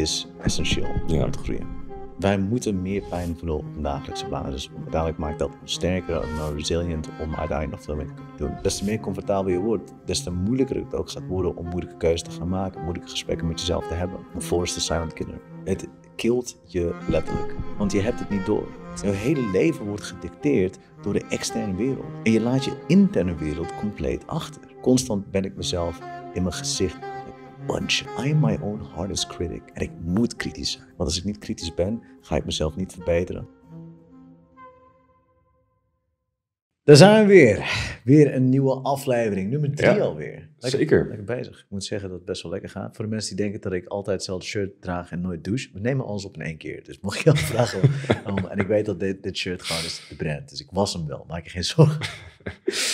is essentieel om te groeien. Wij moeten meer pijn voelen op een dagelijkse basis. Dus uiteindelijk maakt dat sterker en resilient om uiteindelijk nog veel meer te kunnen doen. Des te meer comfortabel je wordt, des te moeilijker het ook gaat worden om moeilijke keuzes te gaan maken, moeilijke gesprekken met jezelf te hebben, om voorst silent zijn kinderen. Het kilt je letterlijk, want je hebt het niet door. Je hele leven wordt gedicteerd door de externe wereld. En je laat je interne wereld compleet achter. Constant ben ik mezelf in mijn gezicht I I'm my own hardest critic. En ik moet kritisch zijn. Want als ik niet kritisch ben, ga ik mezelf niet verbeteren. Daar zijn we weer. Weer een nieuwe aflevering. Nummer drie alweer. zeker. Lekker bezig. Ik moet zeggen dat het best wel lekker gaat. Voor de mensen die denken dat ik altijd hetzelfde shirt draag en nooit douche. We nemen alles op in één keer. Dus mocht je afvragen. om, en ik weet dat dit, dit, shirt gewoon is de brand. Dus ik was hem wel. Maak je geen zorgen.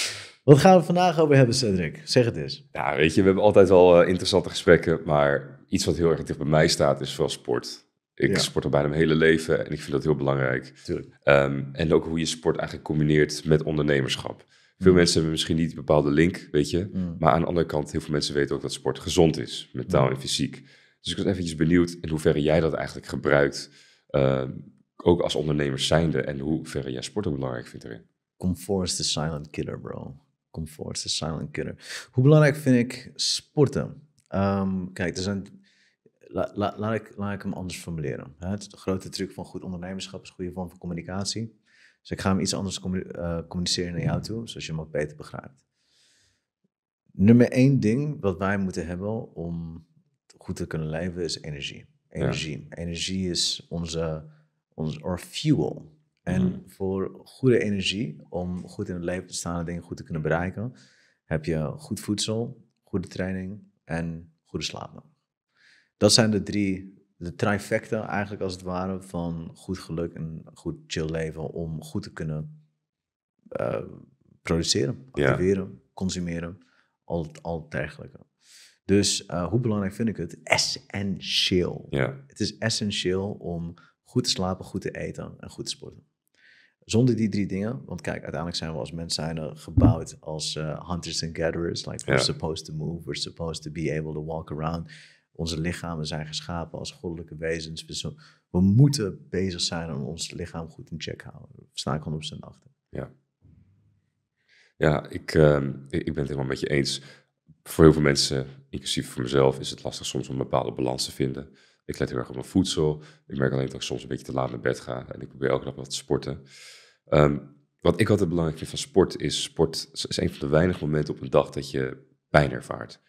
Wat gaan we vandaag over hebben, Cedric? Zeg het eens. Ja, weet je, we hebben altijd wel eh, interessante gesprekken, maar iets wat heel erg dicht bij mij staat is vooral sport. Ik sport al bijna mijn hele leven en ik vind dat heel belangrijk. Ehm, en ook hoe je sport eigenlijk combineert met ondernemerschap. Veel mm. mensen hebben misschien niet een bepaalde link, weet je. Mm. Maar aan de andere kant, heel veel mensen weten ook dat sport gezond is, mentaal mm. en fysiek. Dus ik was eventjes benieuwd in hoeverre jij dat eigenlijk gebruikt, ehm, ook als ondernemer zijnde. En hoe verre jij sport ook belangrijk vindt erin. Comfort is the silent killer, bro comfort, silent killer. Hoe belangrijk vind ik sporten? Ehm, kijk, er zijn La, la, laat, ik, laat ik hem anders formuleren. Het grote truc van goed ondernemerschap is goede vorm van communicatie. Dus ik ga hem iets anders eh, communiceren naar jou toe, zodat je hem ook beter begrijpt. Nummer één ding wat wij moeten hebben om goed te kunnen leven is energie. Energie. Energie is onze, onze, our fuel. En mhm. voor goede energie, om goed in het leven te staan en dingen goed te kunnen bereiken, heb je goed voedsel, goede training en goede slaap nodig. Dat zijn de drie, de trifecta eigenlijk als het ware van goed geluk en goed chill leven om goed te kunnen eh, produceren, activeren, consumeren, al, het dergelijke. Dus eh, hoe belangrijk vind ik het? Essentieel. Ja. Het is essentieel om goed te slapen, goed te eten en goed te sporten zonder die drie dingen, want kijk, uiteindelijk zijn we als mens zijn gebouwd als eh, hunters and gatherers. Like we're supposed to move, we're supposed to be able to walk around. Onze lichamen zijn geschapen als goddelijke wezens. we moeten bezig zijn om ons lichaam goed in check houden. Daar sta ik zijn achter. Ja, ja ehm, ik, ik ben het helemaal met je eens. Voor heel veel mensen, inclusief voor mezelf, is het lastig soms om een bepaalde balans te vinden. Ik let heel erg op mijn voedsel. Ik merk alleen dat ik soms een beetje te laat naar bed ga. En ik probeer elke dag wat te sporten. Ehm, wat ik altijd belangrijk vind van sport is... sport is een van de weinige momenten op een dag dat je pijn ervaart.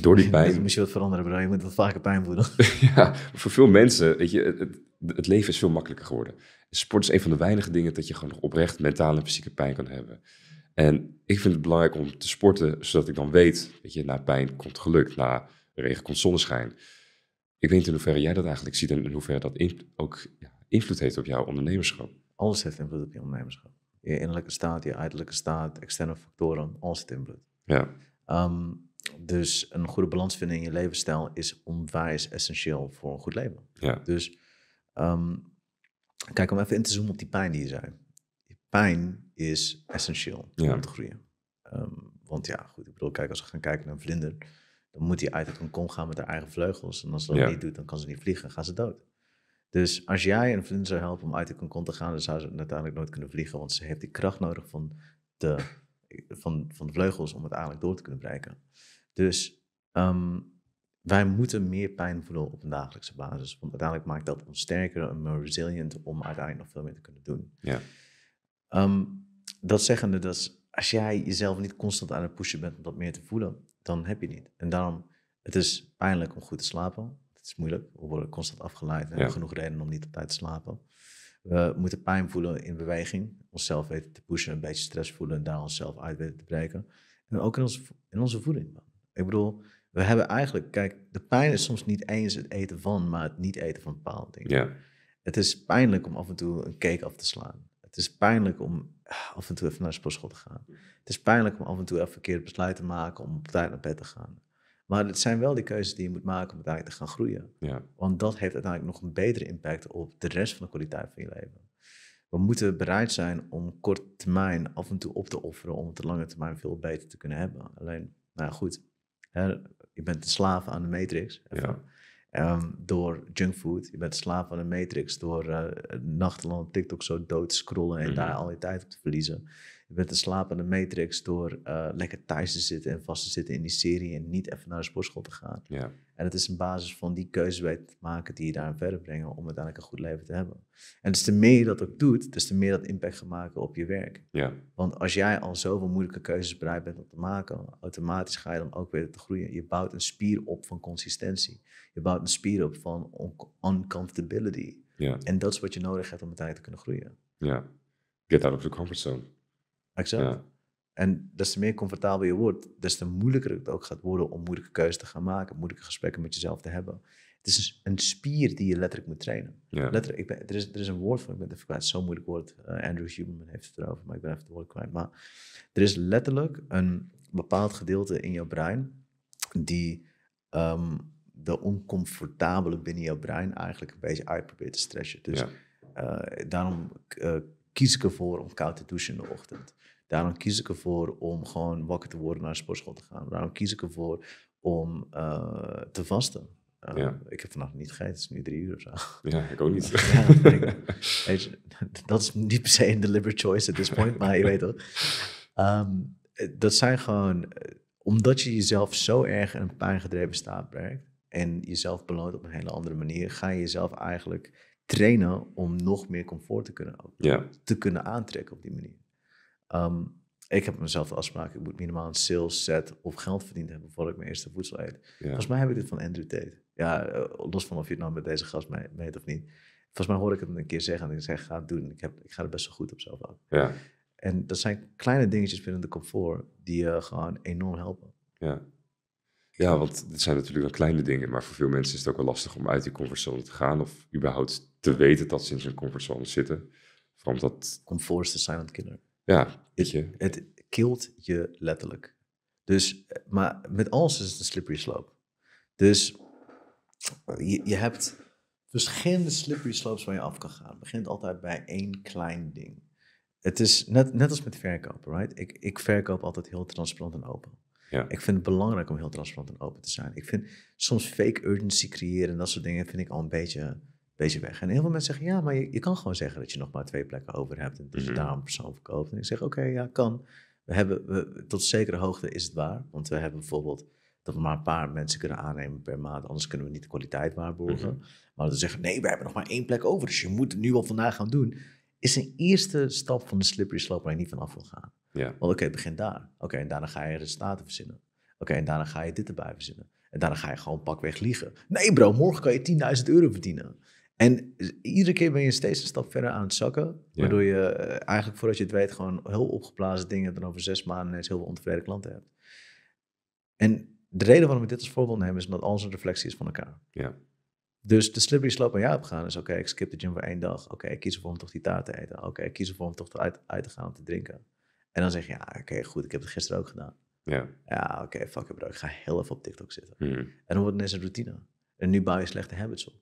Door die pijn... Misschien dus wat veranderen, bro. Je moet wat vaker pijn voelen. ja, voor veel mensen... Weet je, het, leven is veel makkelijker geworden. Sport is een van de weinige dingen dat je gewoon nog oprecht... mentale en fysieke pijn kan hebben. En ik vind het belangrijk om te sporten, zodat ik dan weet... dat je, na pijn komt geluk, na regen komt zonneschijn... Ik weet niet in hoeverre jij dat eigenlijk ziet en in hoeverre dat ook ja, invloed heeft op jouw ondernemerschap. Alles heeft invloed op je ondernemerschap. Je innerlijke staat, je uiterlijke staat, externe factoren, alles heeft invloed. Ja. Ehm, dus een goede balans vinden in je levensstijl is onwijs essentieel voor een goed leven. Ja. Dus ehm, kijk om even in te zoomen op die pijn die je zei. Pijn is essentieel om te groeien. Um, want ja, goed, ik bedoel, kijk, als we gaan kijken naar vlinder, dan moet hij uit het kon gaan met haar eigen vleugels. En als ze dat niet doet, dan kan ze niet vliegen, dan gaan ze dood. Dus als jij een vriend zou helpen om uit de kon te gaan, dan zou ze uiteindelijk nooit kunnen vliegen, want ze heeft die kracht nodig van de, van, van de vleugels om het uiteindelijk door te kunnen breken. Dus ehm, wij moeten meer pijn voelen op een dagelijkse basis, want uiteindelijk maakt dat ons sterker en meer resilient om uiteindelijk nog veel meer te kunnen doen. Ja. Ehm, dat zeggende, dat als jij jezelf niet constant aan het pushen bent om dat meer te voelen, dan heb je niet. En daarom, het is pijnlijk om goed te slapen. Het is moeilijk. We worden constant afgeleid. We hebben genoeg redenen om niet op tijd te slapen. We moeten pijn voelen in beweging. Onszelf weten te pushen, een beetje stress voelen en daar onszelf uit weten te breken. En ook in, ons, in onze voeding. Ik bedoel, we hebben eigenlijk, kijk, de pijn is soms niet eens het eten van, maar het niet eten van bepaalde dingen. Ja. Het is pijnlijk om af en toe een cake af te slaan. Het is pijnlijk om af en toe even naar de sportschool te gaan. Het is pijnlijk om af en toe even verkeerd besluit te maken om op tijd naar bed te gaan. Maar het zijn wel die keuzes die je moet maken om uiteindelijk te gaan groeien. Ja. Want dat heeft uiteindelijk nog een betere impact op de rest van de kwaliteit van je leven. We moeten bereid zijn om kort termijn af en toe op te offeren om op de lange termijn veel beter te kunnen hebben. Alleen, nou goed, je bent een slaaf aan de matrix. Ja. Um, door junkfood. Je bent slaaf van de matrix. Door uh, eh, op TikTok zo dood te scrollen en daar mhm. al je tijd op te verliezen. Je bent een slapen van de matrix door eh, lekker thuis te zitten en vast te zitten in die serie en niet even naar de sportschool te gaan. En het is een basis van die keuzes bij te maken die je daarin verder brengen om uiteindelijk een goed leven te hebben. En dus te meer je dat ook doet, dus te meer dat impact gaat maken op je werk. Ja. Want als jij al zoveel moeilijke keuzes bereid bent om te maken, automatisch ga je dan ook weer te groeien. Je bouwt een spier op van consistentie. Je bouwt een spier op van uncomfortability. Ja. En dat is wat je nodig hebt om uiteindelijk te kunnen groeien. Ja, get out of the comfort zone. Exact. Ja. En des te meer comfortabel je wordt, des te moeilijker het ook gaat worden om moeilijke keuzes te gaan maken, moeilijke gesprekken met jezelf te hebben. Het is dus een spier die je letterlijk moet trainen. Letterlijk, ik ben, er, is, er is een woord voor, ik ben het even kwijt, zo'n moeilijk woord. Eh, Andrew Huberman heeft het erover, maar ik ben even het woord kwijt. Maar er is letterlijk een bepaald gedeelte in jouw brein die ehm, de oncomfortabele binnen jouw brein eigenlijk een beetje uit probeert te stretchen. Dus eh, daarom eh, kies ik ervoor om koud te douchen in de ochtend. Daarom kies ik ervoor om gewoon wakker te worden naar de sportschool te gaan. Daarom kies ik ervoor om eh, te vasten. Eh, ja. Ik heb vannacht niet gegeten, het is nu drie uur of zo. Ja, ik ook niet. je, dat is niet per se een deliberate choice at this point, maar je weet toch. Ehm, dat zijn gewoon, eh, omdat je jezelf zo erg in een pijngedreven staat werkt en jezelf beloont op een hele andere manier, ga je jezelf eigenlijk trainen om nog meer comfort te kunnen, te kunnen aantrekken op die manier. Ehm, ik heb mezelf de afspraak, ik moet minimaal een sales set of geld verdiend hebben voordat ik mijn eerste voedsel eet. Volgens mij heb ik dit van Andrew Tate. Ja, eh, los van of je het nou met deze gast meet of niet. Volgens mij hoor ik het een keer zeggen en ik zeg, ga het doen. Ik, heb, ik ga er best wel goed op zelf aan. Ja. En dat zijn kleine dingetjes binnen de comfort die je eh, gewoon enorm helpen. Ja. ja, want dit zijn natuurlijk wel kleine dingen, maar voor veel mensen is het ook wel lastig om uit die comfortzone te gaan of überhaupt te weten dat ze in zijn comfortzone zitten. omdat... Comfort is de silent killer. Ja, weet je. Het, kilt je letterlijk. Dus, eh, maar met alles is het een slippery slope. Dus je, je hebt verschillende slippery slopes waar je af kan gaan. Het begint altijd bij één klein ding. Het is net, net als met verkopen, right? Ik, ik verkoop altijd heel transparant en open. Ja. Ik vind het belangrijk om heel transparant en open te zijn. Ik vind soms fake urgency creëren en dat soort dingen vind ik al een beetje deze weg. En heel veel mensen zeggen, ja, maar je, je kan gewoon zeggen dat je nog maar twee plekken over hebt en dat je mhm. daar een persoon verkoopt. En ik zeg, oké, ja, kan. We hebben, we, tot zekere hoogte is het waar, want we hebben bijvoorbeeld dat we maar een paar mensen kunnen aannemen per maand, anders kunnen we niet de kwaliteit waarborgen. Mhm. Maar dat we zeggen, nee, we hebben nog maar één plek over, dus je moet nu al vandaag gaan doen, is een eerste stap van de slippery slope waar je niet vanaf wil gaan. Want oké, het begin daar. Oké, en daarna ga je resultaten verzinnen. Oké, en daarna ga je dit erbij verzinnen. En daarna ga je gewoon pakweg liegen. Nee bro, morgen kan je 10.000 euro verdienen. En iedere keer ben je steeds een stap verder aan het zakken. Waardoor je eh, eigenlijk voordat je het weet gewoon heel opgeblazen dingen dan over zes maanden ineens heel veel ontevreden klanten hebt. En de reden waarom ik dit als voorbeeld neem is omdat alles een reflectie is van elkaar. Ja. Dus de slippery slope aan jou op gaan is, oké, ik skip de gym voor één dag. Oké, ik kies ervoor om toch die taart te eten. Oké, ik kies ervoor om toch uit, uit te gaan om te drinken. En dan zeg je, ja, oké, goed, ik heb het gisteren ook gedaan. Ja, ja oké, fuck it bro, ik ga heel even op TikTok zitten. Hmm. En dan wordt het net een routine. En nu bouw je slechte habits op.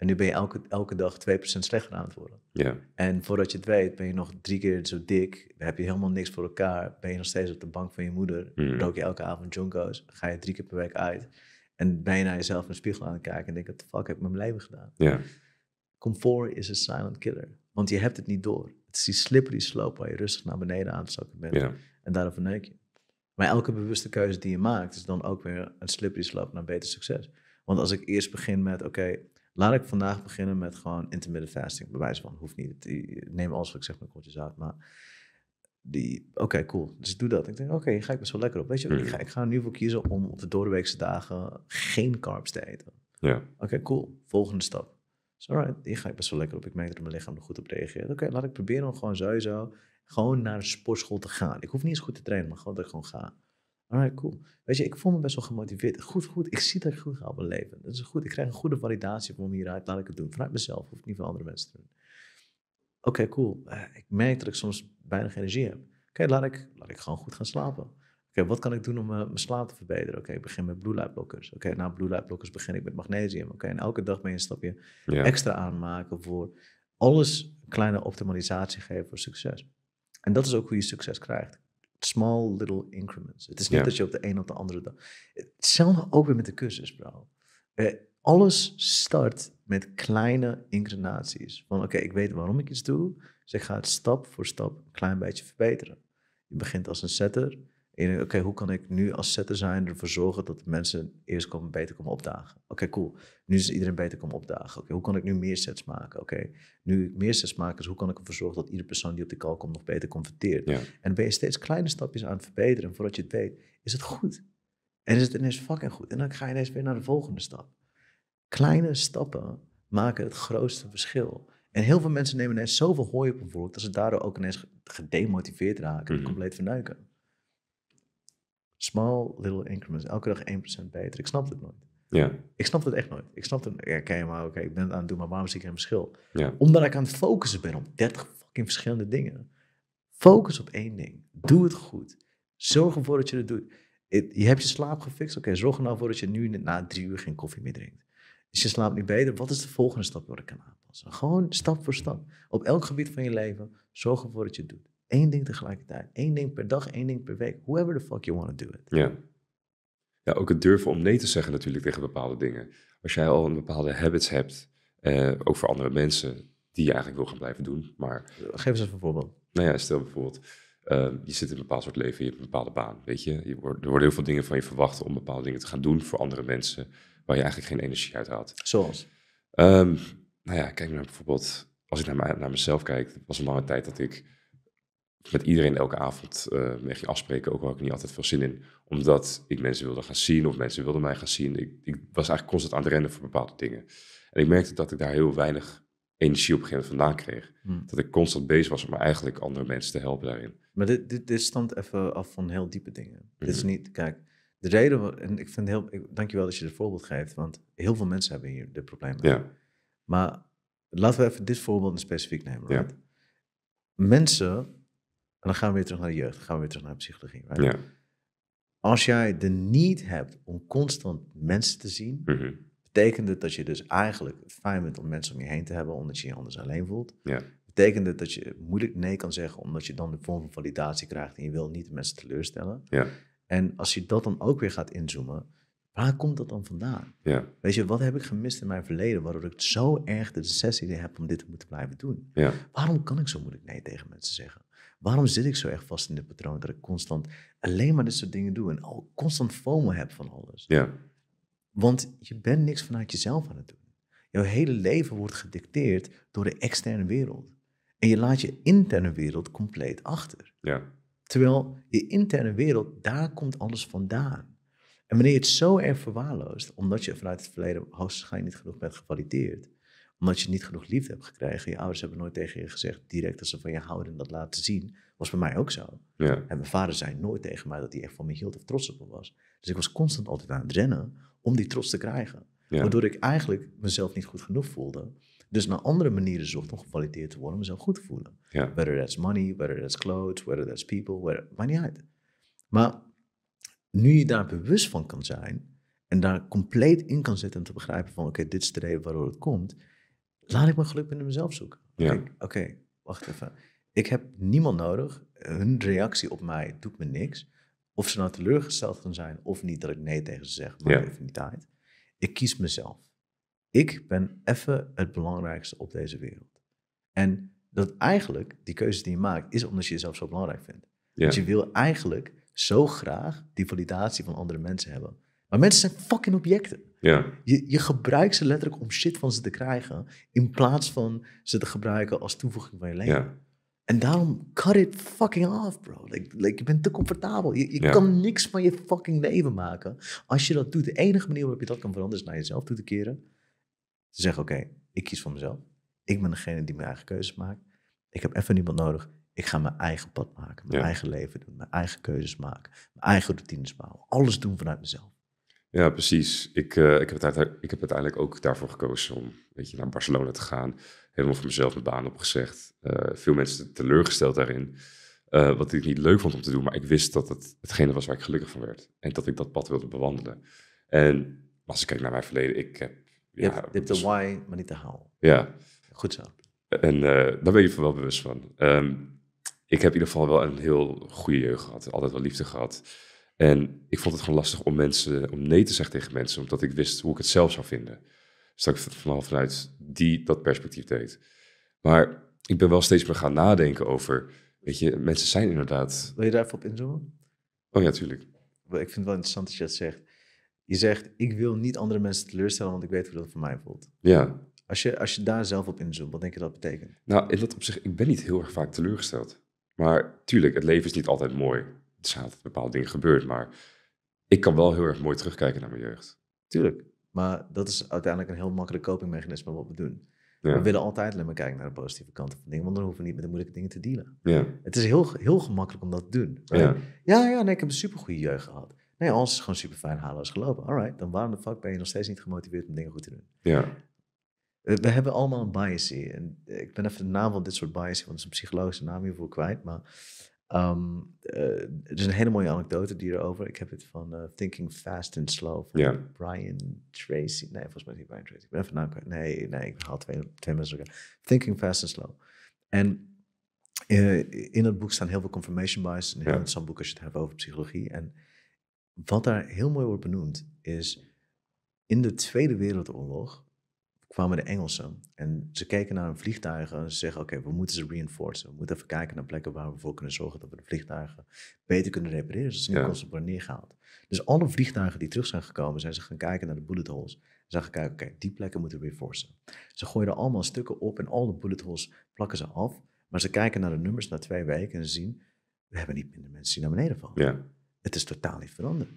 En nu ben je elke, elke dag 2% slechter aan het worden. Ja. En voordat je het weet, ben je nog drie keer zo dik. Heb je helemaal niks voor elkaar. Ben je nog steeds op de bank van je moeder. Hmm. Rook je elke avond junkos, Ga je drie keer per week uit. En ben je naar jezelf in de spiegel aan het kijken. En denk, wat de fuck heb ik met mijn leven gedaan? Ja. Comfort is een silent killer. Want je hebt het niet door. Het is die slippery slope waar je rustig naar beneden aan het zakken bent. Ja. En daarover neuk je. Maar elke bewuste keuze die je maakt, is dan ook weer een slippery slope naar beter succes. Want als ik eerst begin met, oké... Okay, Laat ik vandaag beginnen met gewoon intermittent fasting. Bewijs van, hoeft niet. neem alles wat ik zeg met kortjes uit. Maar die, oké, cool. Dus ik doe dat. Ik denk, oké, okay, ga ik best wel lekker op. Weet je, mm. ik, hmm. ga, ik ga nu voor kiezen om op de doordeweekse dagen geen carbs te eten. Ja. Oké, cool. Volgende stap. Dus alright, hier ga ik best wel lekker op. Ik merk dat mijn lichaam er goed op reageert. Oké, laat ik proberen om gewoon sowieso gewoon naar de sportschool te gaan. Ik hoef niet eens goed te trainen, maar gewoon dat ik gewoon ga. Alright, cool. Weet je, ik voel me best wel gemotiveerd. Goed, goed. Ik zie dat ik goed ga op mijn leven. Dat is goed. Ik krijg een goede validatie voor hieruit. Laat ik het doen. Vanuit mezelf. Hoef niet van andere mensen doen. Oké, cool. Eh, ik merk dat ik soms weinig energie heb. Oké, laat, ik, laat ik gewoon goed gaan slapen. Oké, wat kan ik doen om eh, mijn slaap te verbeteren? Oké, ik begin met blue light Oké, na blue light begin ik met magnesium. Oké, en elke dag ben je een stapje extra aanmaken voor alles kleine optimalisatie geven voor succes. En dat is ook hoe je succes krijgt small little increments. Het is niet dat je op de een of de andere dag. Hetzelfde ook weer met de cursus, bro. Eh, alles start met kleine incarnaties. Van oké, ik weet waarom ik iets doe. Dus ik ga het stap voor stap een klein beetje verbeteren. Je begint als een setter. Oké, hoe kan ik nu als zijn ervoor zorgen dat mensen eerst komen, beter komen opdagen? Oké, cool. Nu is iedereen beter komen opdagen. Oké, hoe kan ik nu meer sets maken? Oké, nu ik meer sets maken. hoe kan ik ervoor zorgen dat iedere persoon die op de call komt nog beter converteert? En ben je steeds kleine stapjes aan het verbeteren. Voordat je het weet, is het goed. En is het ineens fucking goed. En dan ga je ineens weer naar de volgende stap. Kleine stappen maken het grootste verschil. En heel veel mensen nemen ineens zoveel hooi op een volk dat ze daardoor ook ineens gedemotiveerd raken en mhm. compleet verneuken. Small little increments. Elke dag 1% beter. Ik snap het nooit. Ja. Ik snap het echt nooit. Ik snap het. Ja, oké, maar oké, ik ben aan het doen, maar waarom zie ik geen verschil? Ja. Omdat ik aan het focussen ben op 30 fucking verschillende dingen. Focus op één ding. Doe het goed. Zorg ervoor dat je het doet. Je hebt je slaap gefixt. Oké, zorg er nou voor dat je nu na drie uur geen koffie meer drinkt. Dus je slaapt niet beter. Wat is de volgende stap die ik kan aanpassen? Gewoon stap voor stap. Op elk gebied van je leven, zorg ervoor dat je het doet. Eén ding tegelijkertijd. Eén ding per dag, één ding per week. Whoever the fuck you want to do it. Ja. ja, ook het durven om nee te zeggen natuurlijk tegen bepaalde dingen. Als jij al een bepaalde habits hebt, eh, ook voor andere mensen, die je eigenlijk wil gaan blijven doen. Maar, Geef eens een voorbeeld. Nou ja, stel bijvoorbeeld, ehm, je zit in een bepaald soort leven, je hebt een bepaalde baan, weet je. je wordt, er worden heel veel dingen van je verwacht om bepaalde dingen te gaan doen voor andere mensen, waar je eigenlijk geen energie uit haalt. Zoals? Ehm, nou ja, kijk maar bijvoorbeeld, als ik naar, naar mezelf kijk, was een lange tijd dat ik met iedereen elke avond uh, je afspreken. Ook al had ik niet altijd veel zin in. Omdat ik mensen wilde gaan zien of mensen wilden mij gaan zien. Ik, ik was eigenlijk constant aan het rennen voor bepaalde dingen. En ik merkte dat ik daar heel weinig energie op een gegeven moment vandaan kreeg. Hmm. Dat ik constant bezig was om eigenlijk andere mensen te helpen daarin. Maar dit, dit, dit even af van heel diepe dingen. Dit is mhm. niet, kijk, de reden, en ik vind heel, ik, dankjewel dat je het voorbeeld geeft, want heel veel mensen hebben hier dit probleem Ja. Maar laten we even dit voorbeeld specifiek nemen. Ja. Mensen en dan gaan we weer terug naar de jeugd, gaan we weer terug naar psychologie. Ja. Als jij de need hebt om constant mensen te zien, mhm. betekent het dat je dus eigenlijk fijn bent om mensen om je heen te hebben, omdat je je anders alleen voelt. Ja. Betekent het dat je moeilijk nee kan zeggen, omdat je dan de vorm van validatie krijgt en je wil niet mensen teleurstellen. Ja. En als je dat dan ook weer gaat inzoomen, waar komt dat dan vandaan? Ja. Weet je, wat heb ik gemist in mijn verleden waardoor ik zo erg de sessie heb om dit te moeten blijven doen? Ja. Waarom kan ik zo moeilijk nee tegen mensen zeggen? Waarom zit ik zo erg vast in dit patroon dat ik constant alleen maar dit soort dingen doe en al constant FOMO heb van alles? Ja. Want je bent niks vanuit jezelf aan het doen. Jouw hele leven wordt gedicteerd door de externe wereld. En je laat je interne wereld compleet achter. Ja. Terwijl je interne wereld, daar komt alles vandaan. En wanneer je het zo erg verwaarloost, omdat je vanuit het verleden hoogstwaarschijnlijk niet genoeg bent gevalideerd, omdat je niet genoeg liefde hebt gekregen. Je ouders hebben nooit tegen je gezegd direct dat ze van je houden en dat laten zien. Was bij mij ook zo. Ja. En mijn vader zei nooit tegen mij dat hij echt van me hield of trots op me was. Dus ik was constant altijd aan het rennen om die trots te krijgen. Waardoor ik eigenlijk mezelf niet goed genoeg voelde. Dus naar andere manieren zocht om gevalideerd te worden, om mezelf goed te voelen. Ja. Whether that's money, whether that's clothes, whether that's people, whether, maakt niet uit. Maar nu je daar bewust van kan zijn en daar compleet in kan zitten en te begrijpen van oké, dit is de reden waardoor het komt, laat ik mijn geluk in mezelf zoeken. Ja. Oké, wacht even. Ik heb niemand nodig. Hun reactie op mij doet me niks. Of ze nou teleurgesteld gaan zijn of niet, dat ik nee tegen ze zeg, maar ja. even niet tijd. Ik kies mezelf. Ik ben even het belangrijkste op deze wereld. En dat eigenlijk, die keuze die je maakt, is omdat je jezelf zo belangrijk vindt. Ja. je wil eigenlijk zo graag die validatie van andere mensen hebben. Maar mensen zijn fucking objecten. Ja. Je, je gebruikt ze letterlijk om shit van ze te krijgen, in plaats van ze te gebruiken als toevoeging van je leven. En daarom cut it fucking off, bro. Like, like je bent te comfortabel. Je, je kan niks van je fucking leven maken. Als je dat doet, de enige manier waarop je dat kan veranderen is naar jezelf toe te keren. Te zeggen, oké, ik kies voor mezelf. Ik ben degene die mijn eigen keuzes maakt. Ik heb even niemand nodig. Ik ga mijn eigen pad maken, mijn eigen leven doen, mijn eigen keuzes maken, mijn eigen routines bouwen. Alles doen vanuit mezelf. Ja, precies. Ik, eh, ik, heb uiteindelijk ook daarvoor gekozen om weet je, naar Barcelona te gaan. Helemaal voor mezelf mijn baan opgezegd. Eh, veel mensen teleurgesteld daarin. Eh, wat ik niet leuk vond om te doen, maar ik wist dat het hetgene was waar ik gelukkig van werd. En dat ik dat pad wilde bewandelen. En als ik kijk naar mijn verleden, ik heb... ja, hebt, de dus why, maar niet de how. Ja. Goed zo. En daar ben je van wel bewust van. Ehm, ik heb in ieder geval wel een heel goede jeugd gehad. Altijd wel liefde gehad. En ik vond het gewoon lastig om mensen, om nee te zeggen tegen mensen, omdat ik wist hoe ik het zelf zou vinden. Dus dat ik vanaf vanuit die, dat perspectief deed. Maar ik ben wel steeds meer gaan nadenken over, weet je, mensen zijn inderdaad... Wil je daar even op inzoomen? Oh ja, tuurlijk. Ik vind het wel interessant dat je dat zegt. Je zegt, ik wil niet andere mensen teleurstellen, want ik weet hoe dat voor mij voelt. Ja. Als je, als je daar zelf op inzoomt, wat denk je dat betekent? Nou, in dat opzicht, ik ben niet heel erg vaak teleurgesteld. Maar tuurlijk, het leven is niet altijd mooi er zijn altijd bepaalde dingen gebeurd, maar ik kan wel heel erg mooi terugkijken naar mijn jeugd. Tuurlijk, maar dat is uiteindelijk een heel makkelijk copingmechanisme wat we doen. We willen altijd alleen maar kijken naar de positieve kanten van dingen, want dan hoeven we niet met de moeilijke dingen te dealen. Ja. Het is heel, heel gemakkelijk om dat te doen. Ja. ja, ja, nee, ik heb een supergoeie jeugd gehad. Nee, alles is gewoon super fijn is gelopen. Alright, dan waarom de fuck ben je nog steeds niet gemotiveerd om dingen goed te doen? Ja. Eh, we, hebben allemaal een bias hier. En eh, ik ben even de naam van dit soort bias, want het is een psychologische naam hiervoor kwijt. Maar Um, er is een hele mooie anekdote die erover. Ik heb het van eh, Thinking Fast and Slow van Brian Tracy. Nee, volgens mij niet Brian Tracy. Ik ben even naam. Nee, nee, ik haal twee, twee mensen Thinking Fast and Slow. En eh, in dat boek staan heel veel confirmation bias. En heel yeah. boek als je het hebt over psychologie. En wat daar heel mooi wordt benoemd is... In de Tweede Wereldoorlog kwamen de Engelsen. En ze keken naar een vliegtuigen en ze zeggen: Oké, we moeten ze reinforcen. We moeten even kijken naar plekken waar we voor kunnen zorgen dat we de vliegtuigen beter kunnen repareren, zodat ze niet constant worden neergehaald. Dus alle vliegtuigen die terug zijn gekomen, zijn ze gaan kijken naar de bullet holes. Ze gaan kijken: Oké, die plekken moeten we reinforcen. Ze gooien er allemaal stukken op en al de bullet holes plakken ze af. Maar ze kijken naar de nummers na twee weken en ze zien: We hebben niet minder mensen die naar beneden vallen. Ja. Het is totaal niet veranderd.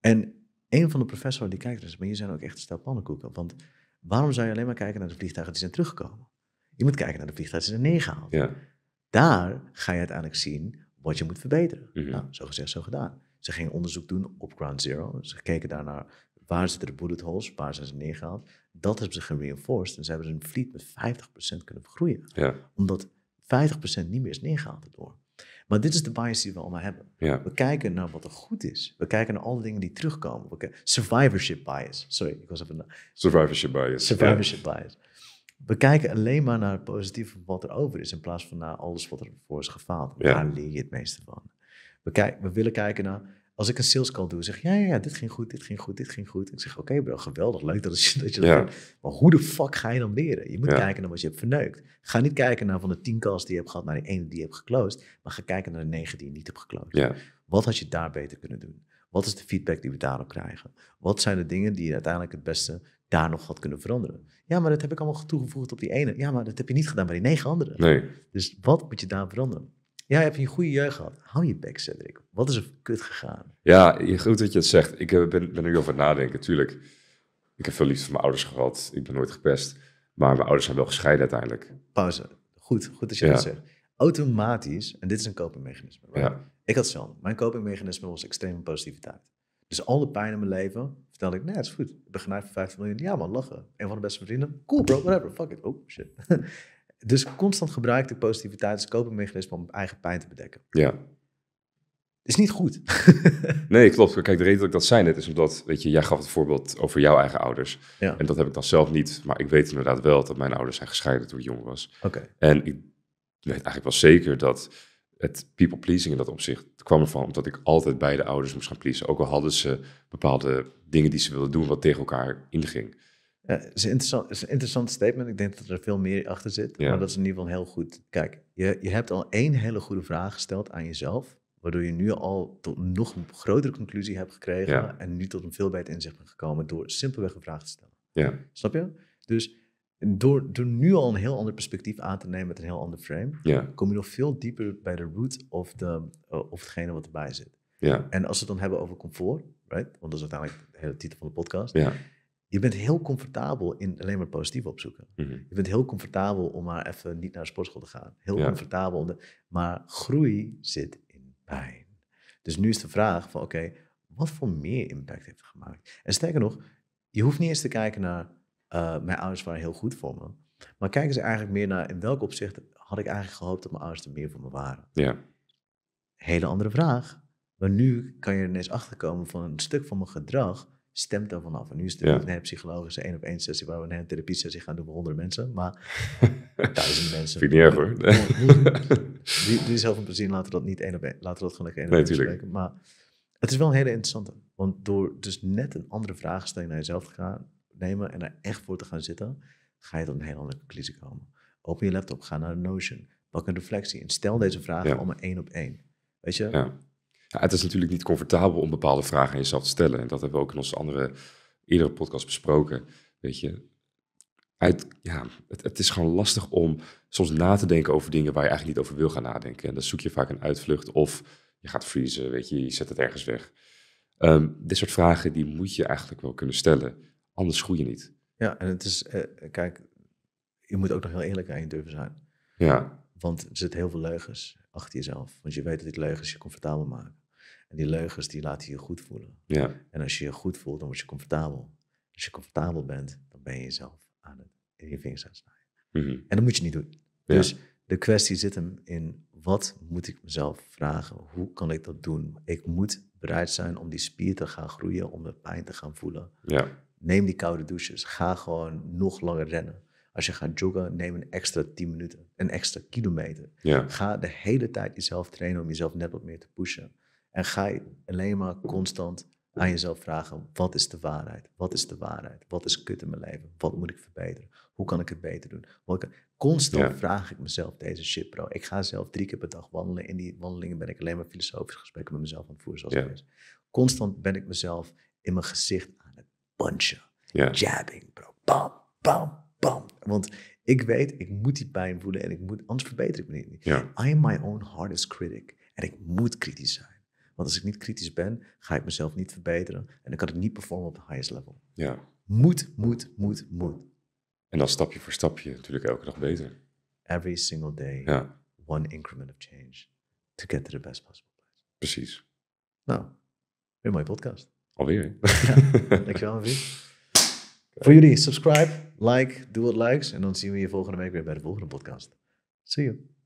En een van de professoren die kijkt, dus, maar je zijn ook echt een stel pannenkoeken. Want Waarom zou je alleen maar kijken naar de vliegtuigen die zijn teruggekomen? Je moet kijken naar de vliegtuigen die zijn neergehaald. Ja. Daar ga je uiteindelijk zien wat je moet verbeteren. Mhm. nou, zo gezegd, zo gedaan. Ze gingen onderzoek doen op Ground Zero. Ze keken daarnaar waar zitten de bullet holes, waar zijn ze neergehaald. Dat hebben ze gereinforced en ze hebben hun fleet met 50% kunnen vergroeien. Ja. Omdat 50% niet meer is neergehaald daardoor. Maar dit is de bias die we allemaal hebben. We kijken naar wat er goed is. We kijken naar alle dingen die terugkomen. We survivorship bias. Sorry, ik was even... Survivorship bias. Survivorship bias. We kijken alleen maar naar het positieve wat er over is... in plaats van naar alles wat er voor is gefaald. Daar leer je het meeste van. We, we willen kijken naar als ik een sales call doe, zeg ja, ja, dit ging goed, dit ging goed, dit ging goed. Ik zeg, oké bro, geweldig, leuk dat, je dat je dat doet. Maar hoe de fuck ga je dan leren? Je moet kijken naar wat je hebt verneukt. Ga niet kijken naar van de tien calls die je hebt gehad, naar die ene die je hebt geclosed. Maar ga kijken naar de negen die je niet hebt geclosed. Wat had je daar beter kunnen doen? Wat is de feedback die we daarop krijgen? Wat zijn de dingen die je uiteindelijk het beste daar nog had kunnen veranderen? Ja, maar dat heb ik allemaal toegevoegd op die ene. Ja, maar dat heb je niet gedaan bij die negen anderen. Nee. Dus wat moet je daar veranderen? Ja, heb je een goede jeugd gehad? Hou je bek, Cedric. Wat is er kut gegaan? Ja, goed dat je het zegt. Ik eh, ben, ben er nu over nadenken, tuurlijk. Ik heb veel liefde van mijn ouders gehad. Ik ben nooit gepest. Maar mijn ouders zijn wel gescheiden uiteindelijk. Pauze. Goed, goed dat je ja. dat zegt. Automatisch, en dit is een copingmechanisme. Ja. Ik had zelf. Mijn copingmechanisme was extreme positiviteit. Dus al de pijn in mijn leven vertelde ik, nee, het is goed. Ik ben genaaid voor 50 miljoen. Ja man, lachen. En van de beste vrienden. Cool bro, whatever. Fuck it. Oh, shit. Dus constant gebruikte positiviteit als copingmechanisme om eigen pijn te bedekken. Ja. Is niet goed. nee, klopt. Kijk, de reden dat ik dat zei net is omdat, weet je, jij gaf het voorbeeld over jouw eigen ouders. Ja. En dat heb ik dan zelf niet, maar ik weet inderdaad wel dat mijn ouders zijn gescheiden toen ik jong was. Oké. En ik weet eigenlijk wel zeker dat het people pleasing in dat opzicht kwam ervan omdat ik altijd beide ouders moest gaan pleasen. Ook al hadden ze bepaalde dingen die ze wilden doen wat tegen elkaar inging. Eh, het is, interessant, is een interessant statement. Ik denk dat er veel meer achter zit. Maar dat is in ieder geval heel goed. Kijk, je, je hebt al één hele goede vraag gesteld aan jezelf. Waardoor je nu al tot een nog grotere conclusie hebt gekregen. En nu tot een veel beter inzicht bent gekomen door simpelweg een vraag te stellen. Ja. Snap je? Dus door, door nu al een heel ander perspectief aan te nemen met een heel ander frame, kom je nog veel dieper bij de root of, de, eh, of hetgene wat erbij zit. Ja. En als we het dan hebben over comfort, right? want dat is uiteindelijk de hele titel van de podcast. Ja je bent heel comfortabel in alleen maar positief opzoeken. Mhm. Je bent heel comfortabel om maar even niet naar de sportschool te gaan. Heel comfortabel. Om de, maar groei zit in pijn. Dus nu is de vraag van oké, wat voor meer impact heeft het gemaakt? En sterker nog, je hoeft niet eens te kijken naar eh, mijn ouders waren heel goed voor me. Maar kijken ze eigenlijk meer naar in welk opzicht had ik eigenlijk gehoopt dat mijn ouders er meer voor me waren. Ja. Hele andere vraag. Maar nu kan je er ineens achterkomen van een stuk van mijn gedrag stemt daarvan vanaf En nu is het ja. een psychologische één op één sessie waar we een therapie sessie gaan doen met honderden mensen, maar duizenden mensen. Vind ik niet erg hoor. die zelf een plezier, laten dat niet één op één, laten we dat gewoon één op één bespreken. Maar het is wel een hele interessante, want door dus net een andere vraagstelling naar jezelf te gaan nemen en er echt voor te gaan zitten, ga je tot een hele andere conclusie komen. Open je laptop, ga naar Notion, pak een reflectie en stel deze vragen ja. allemaal één op één. Weet je, ja het is natuurlijk niet comfortabel om bepaalde vragen aan jezelf te stellen. En dat hebben we ook in onze andere eerdere podcast besproken. Weet je, uit, ja, het, het, is gewoon lastig om soms na te denken over dingen waar je eigenlijk niet over wil gaan nadenken. En dan zoek je vaak een uitvlucht of je gaat vriezen, weet je, je zet het ergens weg. Ehm, dit soort vragen die moet je eigenlijk wel kunnen stellen, anders groei je niet. Ja, en het is, eh, kijk, je moet ook nog heel eerlijk aan je durven zijn. Ja. Want er zitten heel veel leugens achter jezelf. Want je weet dat dit leugens je comfortabel maken. En die leugens die laten je goed voelen. Ja. En als je je goed voelt, dan word je comfortabel. Als je comfortabel bent, dan ben je jezelf aan het in je vingers aan snijden. Mhm. En dat moet je niet doen. Dus de kwestie zit hem in wat moet ik mezelf vragen? Hoe kan ik dat doen? Ik moet bereid zijn om die spier te gaan groeien, om de pijn te gaan voelen. Ja. Neem die koude douches. Ga gewoon nog langer rennen. Als je gaat joggen, neem een extra 10 minuten, een extra kilometer. Ja. Ga de hele tijd jezelf trainen om jezelf net wat meer te pushen. En ga je alleen maar constant aan jezelf vragen: wat is de waarheid? Wat is de waarheid? Wat is kut in mijn leven? Wat moet ik verbeteren? Hoe kan ik het beter doen? Want Constant vraag ik mezelf deze shit, bro. Ik ga zelf drie keer per dag wandelen. In die wandelingen ben ik alleen maar filosofische gesprekken met mezelf aan het voeren, zoals ja. is. Constant ben ik mezelf in mijn gezicht aan het punchen. Ja. Jabbing, bro. Bam, bam, bam. Want ik weet, ik moet die pijn voelen en ik moet, anders verbeter ik me niet. I am my own hardest critic. En ik moet kritisch zijn. Want als ik niet kritisch ben, ga ik mezelf niet verbeteren. En dan kan ik niet performen op de highest level. Ja. Moet, moet, moet, moet. En dan stapje voor stapje natuurlijk elke dag beter. Every single day, ja. one increment of change to get to the best possible place. Precies. Nou, weer een mooie podcast. Alweer, Ja, dankjewel, alweer. Voor jullie, subscribe, like, doe wat likes. En dan zien we je volgende week weer bij de volgende podcast. See you.